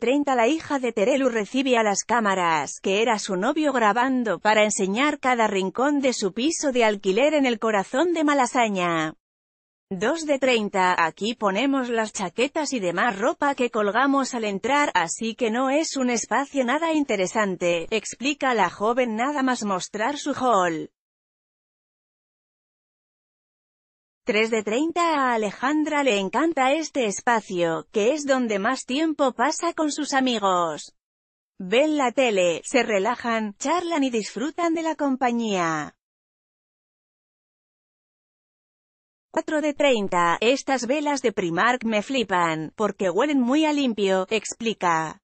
30 la hija de Terelu recibe a las cámaras, que era su novio grabando, para enseñar cada rincón de su piso de alquiler en el corazón de Malasaña. 2 de 30, aquí ponemos las chaquetas y demás ropa que colgamos al entrar, así que no es un espacio nada interesante, explica la joven nada más mostrar su hall. 3 de 30 a Alejandra le encanta este espacio, que es donde más tiempo pasa con sus amigos. Ven la tele, se relajan, charlan y disfrutan de la compañía. 4 de 30, estas velas de Primark me flipan, porque huelen muy a limpio, explica.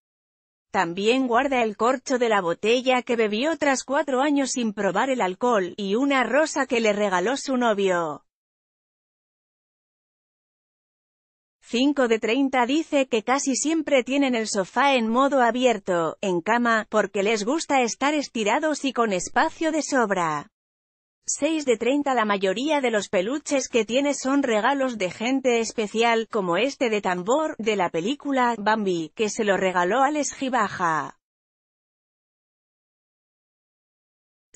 También guarda el corcho de la botella que bebió tras cuatro años sin probar el alcohol, y una rosa que le regaló su novio. 5 de 30 dice que casi siempre tienen el sofá en modo abierto, en cama, porque les gusta estar estirados y con espacio de sobra. 6 de 30 La mayoría de los peluches que tiene son regalos de gente especial, como este de tambor, de la película, Bambi, que se lo regaló al Esjibaja.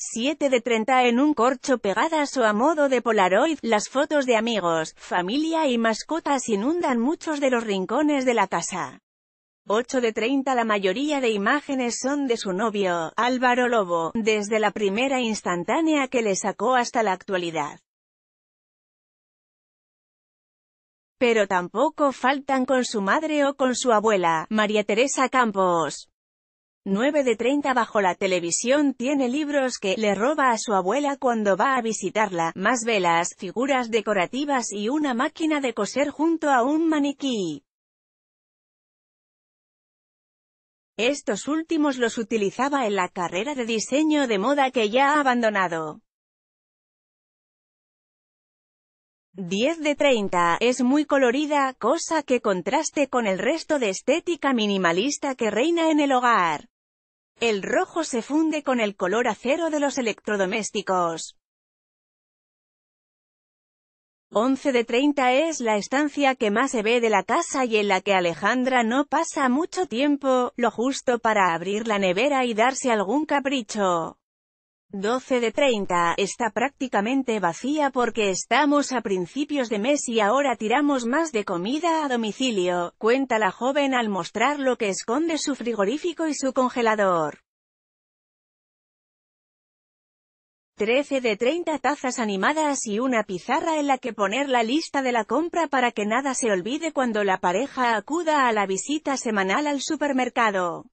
7 de 30 en un corcho pegadas o a modo de Polaroid, las fotos de amigos, familia y mascotas inundan muchos de los rincones de la casa. 8 de 30 La mayoría de imágenes son de su novio, Álvaro Lobo, desde la primera instantánea que le sacó hasta la actualidad. Pero tampoco faltan con su madre o con su abuela, María Teresa Campos. 9 de 30 bajo la televisión tiene libros que le roba a su abuela cuando va a visitarla, más velas, figuras decorativas y una máquina de coser junto a un maniquí. Estos últimos los utilizaba en la carrera de diseño de moda que ya ha abandonado. 10 de 30, es muy colorida, cosa que contraste con el resto de estética minimalista que reina en el hogar. El rojo se funde con el color acero de los electrodomésticos. 11 de 30 es la estancia que más se ve de la casa y en la que Alejandra no pasa mucho tiempo, lo justo para abrir la nevera y darse algún capricho. 12 de 30, está prácticamente vacía porque estamos a principios de mes y ahora tiramos más de comida a domicilio, cuenta la joven al mostrar lo que esconde su frigorífico y su congelador. 13 de 30 tazas animadas y una pizarra en la que poner la lista de la compra para que nada se olvide cuando la pareja acuda a la visita semanal al supermercado.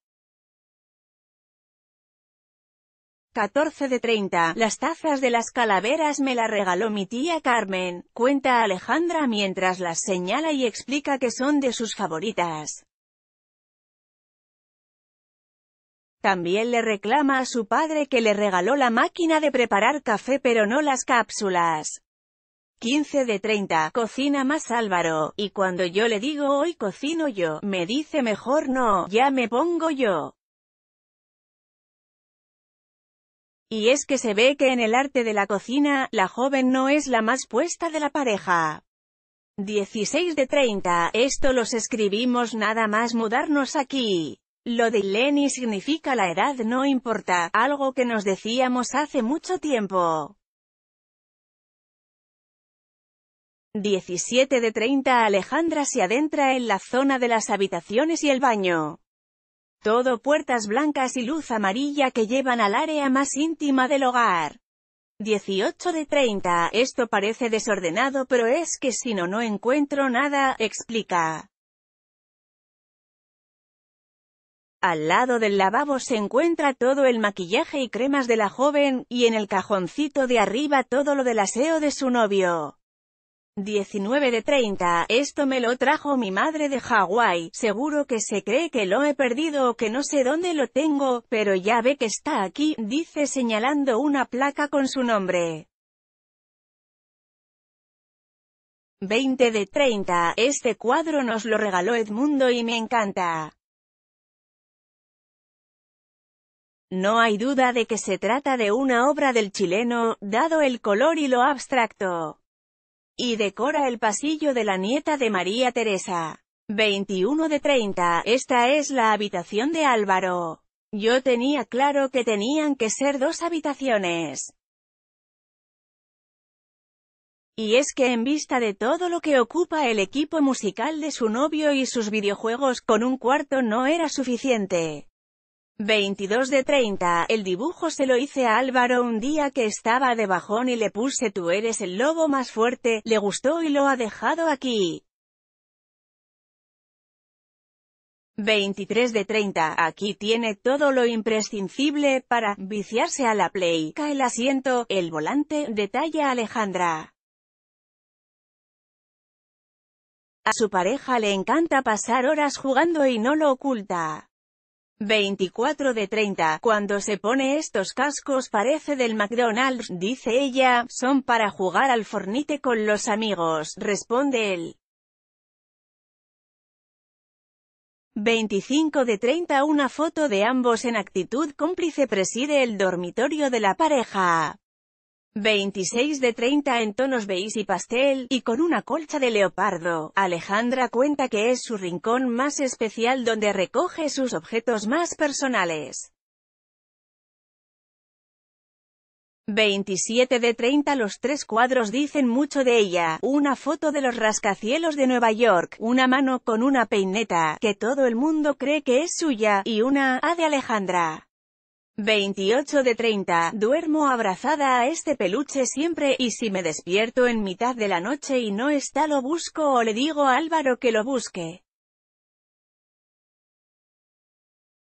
14 de 30. Las tazas de las calaveras me las regaló mi tía Carmen, cuenta Alejandra mientras las señala y explica que son de sus favoritas. También le reclama a su padre que le regaló la máquina de preparar café pero no las cápsulas. 15 de 30, cocina más Álvaro, y cuando yo le digo hoy cocino yo, me dice mejor no, ya me pongo yo. Y es que se ve que en el arte de la cocina, la joven no es la más puesta de la pareja. 16 de 30, esto los escribimos nada más mudarnos aquí. Lo de Lenny significa la edad no importa, algo que nos decíamos hace mucho tiempo. 17 de 30 Alejandra se adentra en la zona de las habitaciones y el baño. Todo puertas blancas y luz amarilla que llevan al área más íntima del hogar. 18 de 30, esto parece desordenado pero es que si no no encuentro nada, explica. Al lado del lavabo se encuentra todo el maquillaje y cremas de la joven, y en el cajoncito de arriba todo lo del aseo de su novio. 19 de 30, esto me lo trajo mi madre de Hawái, seguro que se cree que lo he perdido o que no sé dónde lo tengo, pero ya ve que está aquí, dice señalando una placa con su nombre. 20 de 30, este cuadro nos lo regaló Edmundo y me encanta. No hay duda de que se trata de una obra del chileno, dado el color y lo abstracto y decora el pasillo de la nieta de María Teresa. 21 de 30, esta es la habitación de Álvaro. Yo tenía claro que tenían que ser dos habitaciones. Y es que en vista de todo lo que ocupa el equipo musical de su novio y sus videojuegos con un cuarto no era suficiente. 22 de 30, el dibujo se lo hice a Álvaro un día que estaba de bajón y le puse tú eres el lobo más fuerte, le gustó y lo ha dejado aquí. 23 de 30, aquí tiene todo lo imprescindible para viciarse a la play, cae el asiento, el volante, detalla Alejandra. A su pareja le encanta pasar horas jugando y no lo oculta. 24 de 30. Cuando se pone estos cascos parece del McDonald's, dice ella, son para jugar al fornite con los amigos, responde él. 25 de 30 Una foto de ambos en actitud cómplice preside el dormitorio de la pareja. 26 de 30 en tonos beige y pastel, y con una colcha de leopardo. Alejandra cuenta que es su rincón más especial donde recoge sus objetos más personales. 27 de 30 Los tres cuadros dicen mucho de ella, una foto de los rascacielos de Nueva York, una mano con una peineta, que todo el mundo cree que es suya, y una, A de Alejandra. 28 de 30, duermo abrazada a este peluche siempre, y si me despierto en mitad de la noche y no está lo busco o le digo a Álvaro que lo busque.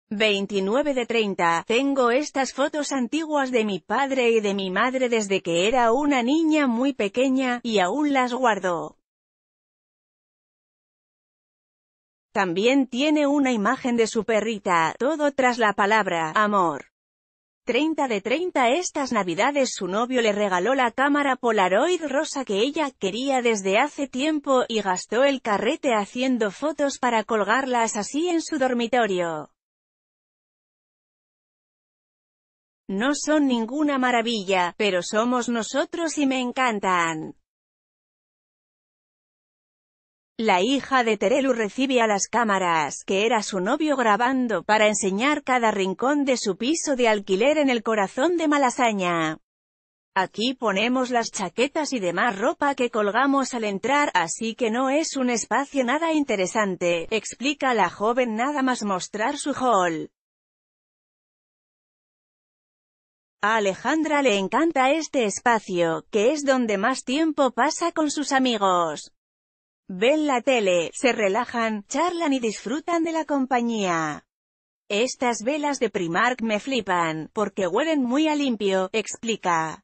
29 de 30, tengo estas fotos antiguas de mi padre y de mi madre desde que era una niña muy pequeña, y aún las guardo. También tiene una imagen de su perrita, todo tras la palabra, amor. 30 de 30 estas navidades su novio le regaló la cámara Polaroid rosa que ella quería desde hace tiempo, y gastó el carrete haciendo fotos para colgarlas así en su dormitorio. No son ninguna maravilla, pero somos nosotros y me encantan. La hija de Terelu recibe a las cámaras, que era su novio grabando, para enseñar cada rincón de su piso de alquiler en el corazón de Malasaña. Aquí ponemos las chaquetas y demás ropa que colgamos al entrar, así que no es un espacio nada interesante, explica la joven nada más mostrar su hall. A Alejandra le encanta este espacio, que es donde más tiempo pasa con sus amigos. Ven la tele, se relajan, charlan y disfrutan de la compañía. Estas velas de Primark me flipan, porque huelen muy a limpio, explica.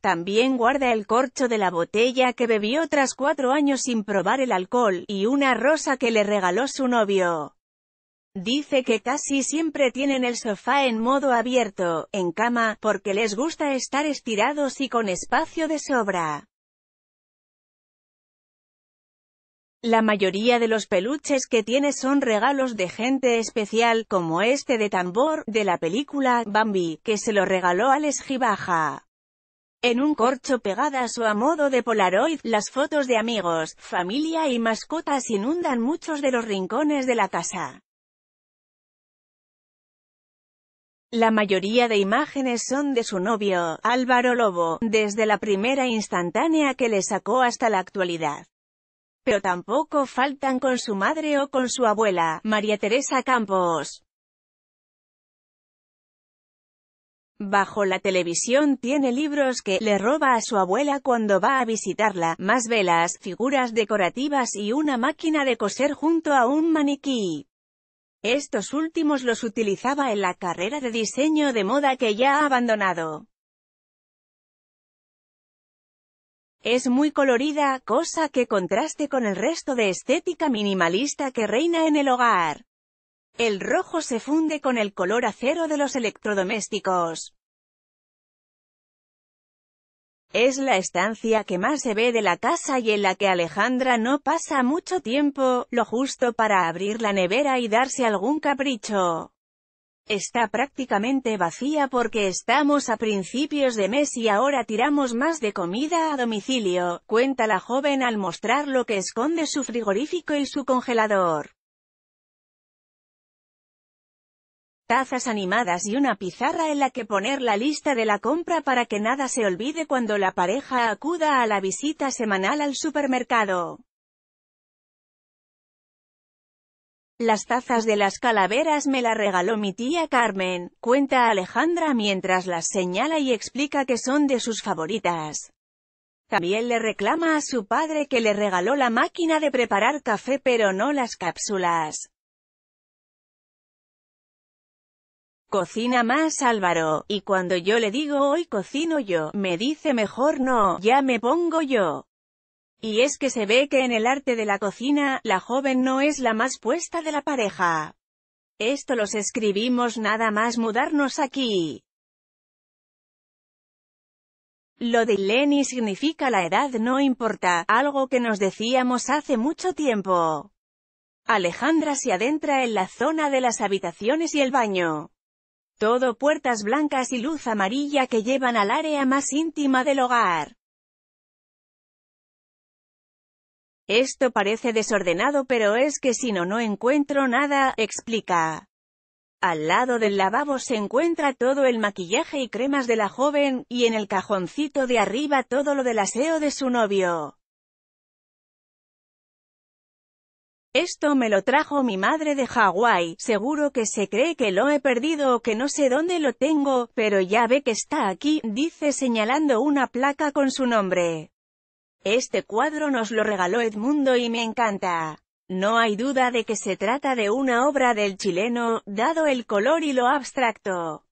También guarda el corcho de la botella que bebió tras cuatro años sin probar el alcohol, y una rosa que le regaló su novio. Dice que casi siempre tienen el sofá en modo abierto, en cama, porque les gusta estar estirados y con espacio de sobra. La mayoría de los peluches que tiene son regalos de gente especial, como este de tambor, de la película, Bambi, que se lo regaló al Gibaja. En un corcho pegadas o a modo de Polaroid, las fotos de amigos, familia y mascotas inundan muchos de los rincones de la casa. La mayoría de imágenes son de su novio, Álvaro Lobo, desde la primera instantánea que le sacó hasta la actualidad. Pero tampoco faltan con su madre o con su abuela, María Teresa Campos. Bajo la televisión tiene libros que le roba a su abuela cuando va a visitarla, más velas, figuras decorativas y una máquina de coser junto a un maniquí. Estos últimos los utilizaba en la carrera de diseño de moda que ya ha abandonado. Es muy colorida, cosa que contraste con el resto de estética minimalista que reina en el hogar. El rojo se funde con el color acero de los electrodomésticos. Es la estancia que más se ve de la casa y en la que Alejandra no pasa mucho tiempo, lo justo para abrir la nevera y darse algún capricho está prácticamente vacía porque estamos a principios de mes y ahora tiramos más de comida a domicilio, cuenta la joven al mostrar lo que esconde su frigorífico y su congelador. tazas animadas y una pizarra en la que poner la lista de la compra para que nada se olvide cuando la pareja acuda a la visita semanal al supermercado. Las tazas de las calaveras me las regaló mi tía Carmen, cuenta Alejandra mientras las señala y explica que son de sus favoritas. También le reclama a su padre que le regaló la máquina de preparar café pero no las cápsulas. Cocina más Álvaro, y cuando yo le digo hoy cocino yo, me dice mejor no, ya me pongo yo. Y es que se ve que en el arte de la cocina, la joven no es la más puesta de la pareja. Esto los escribimos nada más mudarnos aquí. Lo de Lenny significa la edad no importa, algo que nos decíamos hace mucho tiempo. Alejandra se adentra en la zona de las habitaciones y el baño. Todo puertas blancas y luz amarilla que llevan al área más íntima del hogar. Esto parece desordenado pero es que si no no encuentro nada, explica. Al lado del lavabo se encuentra todo el maquillaje y cremas de la joven, y en el cajoncito de arriba todo lo del aseo de su novio. Esto me lo trajo mi madre de Hawái, seguro que se cree que lo he perdido o que no sé dónde lo tengo, pero ya ve que está aquí, dice señalando una placa con su nombre. Este cuadro nos lo regaló Edmundo y me encanta. No hay duda de que se trata de una obra del chileno, dado el color y lo abstracto.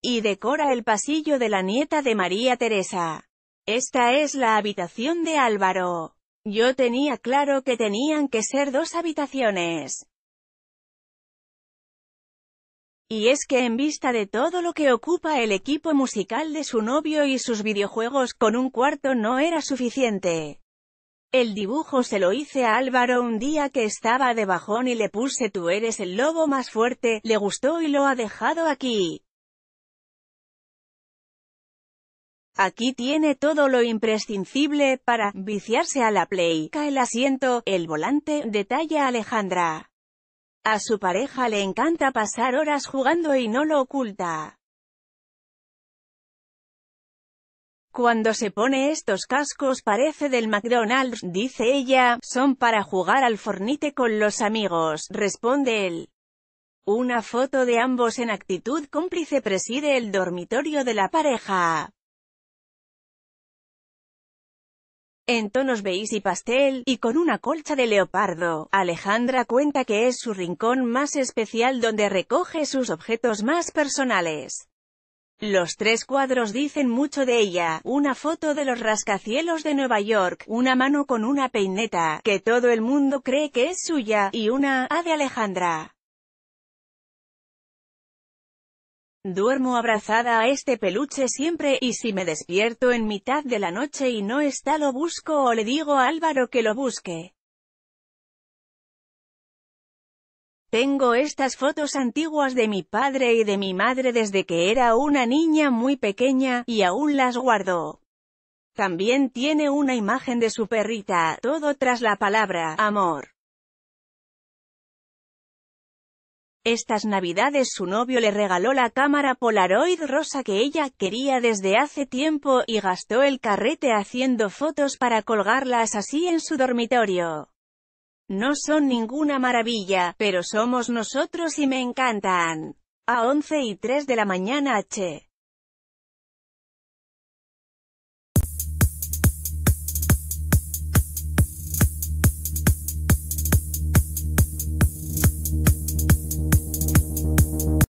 Y decora el pasillo de la nieta de María Teresa. Esta es la habitación de Álvaro. Yo tenía claro que tenían que ser dos habitaciones. Y es que en vista de todo lo que ocupa el equipo musical de su novio y sus videojuegos, con un cuarto no era suficiente. El dibujo se lo hice a Álvaro un día que estaba de bajón y le puse tú eres el lobo más fuerte, le gustó y lo ha dejado aquí. Aquí tiene todo lo imprescindible para viciarse a la play. Cae el asiento, el volante, detalla Alejandra. A su pareja le encanta pasar horas jugando y no lo oculta. Cuando se pone estos cascos parece del McDonald's, dice ella, son para jugar al fornite con los amigos, responde él. Una foto de ambos en actitud cómplice preside el dormitorio de la pareja. en tonos beige y pastel, y con una colcha de leopardo. Alejandra cuenta que es su rincón más especial donde recoge sus objetos más personales. Los tres cuadros dicen mucho de ella, una foto de los rascacielos de Nueva York, una mano con una peineta, que todo el mundo cree que es suya, y una, A de Alejandra. Duermo abrazada a este peluche siempre, y si me despierto en mitad de la noche y no está lo busco o le digo a Álvaro que lo busque. Tengo estas fotos antiguas de mi padre y de mi madre desde que era una niña muy pequeña, y aún las guardo. También tiene una imagen de su perrita, todo tras la palabra, amor. Estas navidades su novio le regaló la cámara Polaroid rosa que ella quería desde hace tiempo y gastó el carrete haciendo fotos para colgarlas así en su dormitorio. No son ninguna maravilla, pero somos nosotros y me encantan. A 11 y 3 de la mañana H.